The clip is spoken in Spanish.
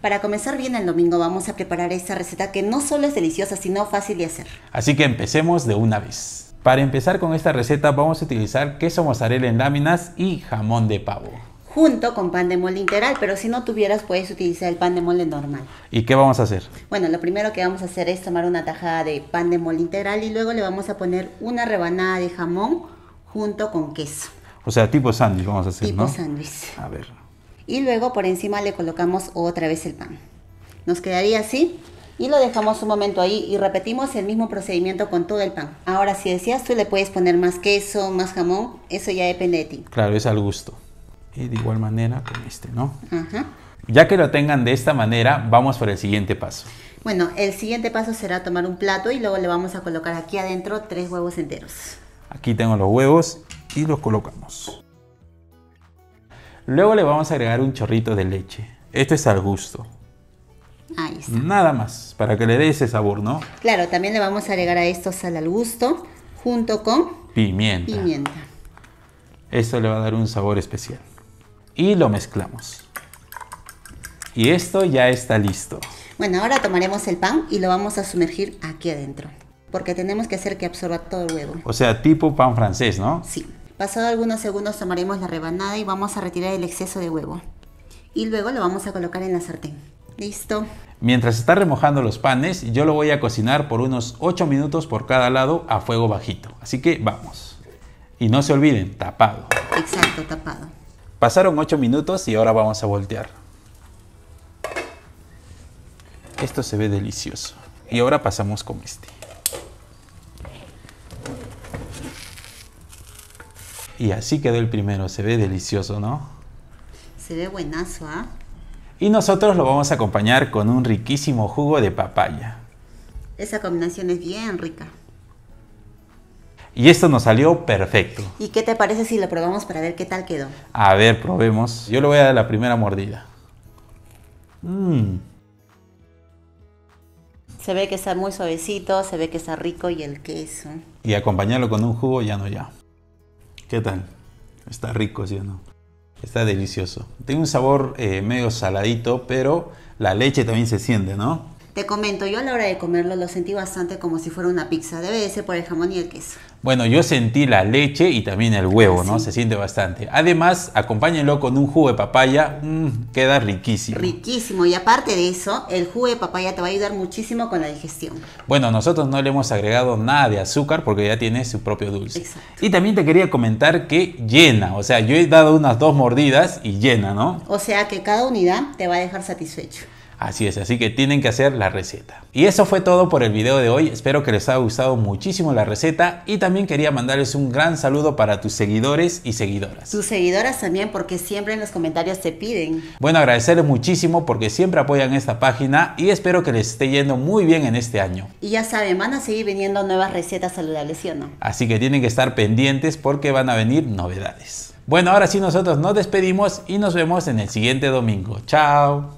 Para comenzar bien el domingo vamos a preparar esta receta que no solo es deliciosa, sino fácil de hacer. Así que empecemos de una vez. Para empezar con esta receta vamos a utilizar queso mozzarella en láminas y jamón de pavo. Junto con pan de molde integral, pero si no tuvieras puedes utilizar el pan de molde normal. ¿Y qué vamos a hacer? Bueno, lo primero que vamos a hacer es tomar una tajada de pan de molde integral y luego le vamos a poner una rebanada de jamón junto con queso. O sea, tipo sándwich vamos a hacer, ¿no? Tipo sándwich. A ver y luego por encima le colocamos otra vez el pan. Nos quedaría así y lo dejamos un momento ahí y repetimos el mismo procedimiento con todo el pan. Ahora, si decías, tú le puedes poner más queso, más jamón, eso ya depende de ti. Claro, es al gusto. Y de igual manera con este, ¿no? Ajá. Ya que lo tengan de esta manera, vamos por el siguiente paso. Bueno, el siguiente paso será tomar un plato y luego le vamos a colocar aquí adentro tres huevos enteros. Aquí tengo los huevos y los colocamos. Luego le vamos a agregar un chorrito de leche. Esto es al gusto. Ahí está. Nada más, para que le dé ese sabor, ¿no? Claro, también le vamos a agregar a esto sal al gusto junto con pimienta. Pimienta. Esto le va a dar un sabor especial. Y lo mezclamos. Y esto ya está listo. Bueno, ahora tomaremos el pan y lo vamos a sumergir aquí adentro. Porque tenemos que hacer que absorba todo el huevo. O sea, tipo pan francés, ¿no? Sí. Pasado algunos segundos tomaremos la rebanada y vamos a retirar el exceso de huevo. Y luego lo vamos a colocar en la sartén. Listo. Mientras está remojando los panes, yo lo voy a cocinar por unos 8 minutos por cada lado a fuego bajito. Así que vamos. Y no se olviden, tapado. Exacto, tapado. Pasaron 8 minutos y ahora vamos a voltear. Esto se ve delicioso. Y ahora pasamos con este. Y así quedó el primero, se ve delicioso, ¿no? Se ve buenazo, ¿ah? Y nosotros lo vamos a acompañar con un riquísimo jugo de papaya. Esa combinación es bien rica. Y esto nos salió perfecto. ¿Y qué te parece si lo probamos para ver qué tal quedó? A ver, probemos. Yo le voy a dar la primera mordida. Mm. Se ve que está muy suavecito, se ve que está rico y el queso. Y acompañarlo con un jugo ya no ya. ¿Qué tal? Está rico, ¿sí o no? Está delicioso. Tiene un sabor eh, medio saladito, pero la leche también se siente, ¿no? Te comento, yo a la hora de comerlo lo sentí bastante como si fuera una pizza. de ser por el jamón y el queso. Bueno, yo sentí la leche y también el huevo, ah, ¿no? Se siente bastante. Además, acompáñenlo con un jugo de papaya, mm, queda riquísimo. Riquísimo, y aparte de eso, el jugo de papaya te va a ayudar muchísimo con la digestión. Bueno, nosotros no le hemos agregado nada de azúcar porque ya tiene su propio dulce. Y también te quería comentar que llena, o sea, yo he dado unas dos mordidas y llena, ¿no? O sea que cada unidad te va a dejar satisfecho. Así es, así que tienen que hacer la receta. Y eso fue todo por el video de hoy. Espero que les haya gustado muchísimo la receta y también quería mandarles un gran saludo para tus seguidores y seguidoras. Tus seguidoras también porque siempre en los comentarios te piden. Bueno, agradecerles muchísimo porque siempre apoyan esta página y espero que les esté yendo muy bien en este año. Y ya saben, van a seguir viniendo nuevas recetas saludables, ¿sí o no? Así que tienen que estar pendientes porque van a venir novedades. Bueno, ahora sí nosotros nos despedimos y nos vemos en el siguiente domingo. Chao.